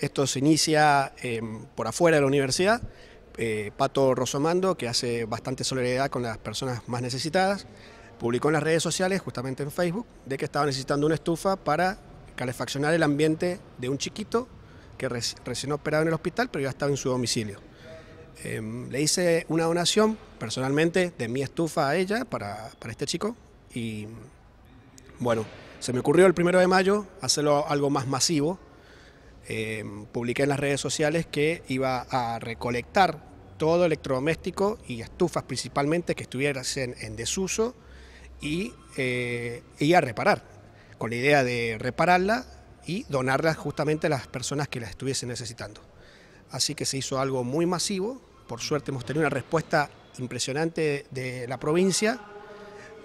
Esto se inicia eh, por afuera de la universidad. Eh, Pato Rosomando, que hace bastante solidaridad con las personas más necesitadas, publicó en las redes sociales, justamente en Facebook, de que estaba necesitando una estufa para calefaccionar el ambiente de un chiquito que recién operado en el hospital, pero ya estaba en su domicilio. Em, le hice una donación personalmente de mi estufa a ella para, este chico y bueno, se me ocurrió el primero de mayo hacerlo algo más masivo. Em, publiqué en las redes sociales que iba a recolectar todo electrodoméstico y estufas principalmente que estuvieran en, desuso eh, y, a reparar, con la idea de repararla y donarla justamente a las personas que las estuviesen necesitando. Así que se hizo algo muy masivo por suerte hemos tenido una respuesta impresionante de la provincia,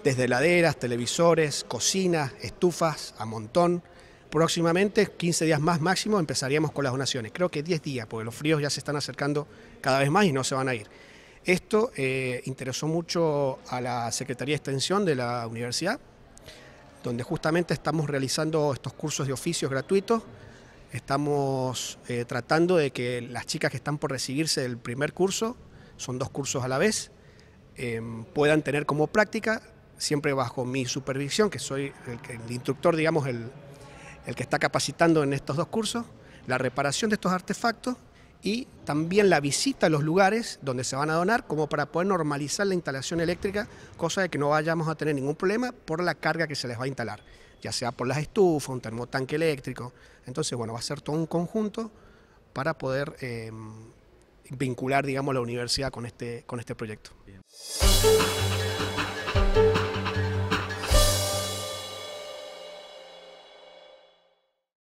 desde laderas, televisores, cocinas, estufas, a montón. Próximamente, 15 días más máximo, empezaríamos con las donaciones. Creo que 10 días, porque los fríos ya se están acercando cada vez más y no se van a ir. Esto eh, interesó mucho a la Secretaría de Extensión de la universidad, donde justamente estamos realizando estos cursos de oficios gratuitos Estamos eh, tratando de que las chicas que están por recibirse del primer curso, son dos cursos a la vez, em, puedan tener como práctica, siempre bajo mi supervisión, que soy el, instructor, digamos, el, el, que está capacitando en estos dos cursos, la reparación de estos artefactos y también la visita a los lugares donde se van a donar, como para poder normalizar la instalación eléctrica, cosa de que no vayamos a tener ningún problema por la carga que se les va a instalar ya sea por las estufas, un termotanque eléctrico. Entonces, bueno, va a ser todo un conjunto para poder em, vincular, digamos, la universidad con este, con este proyecto.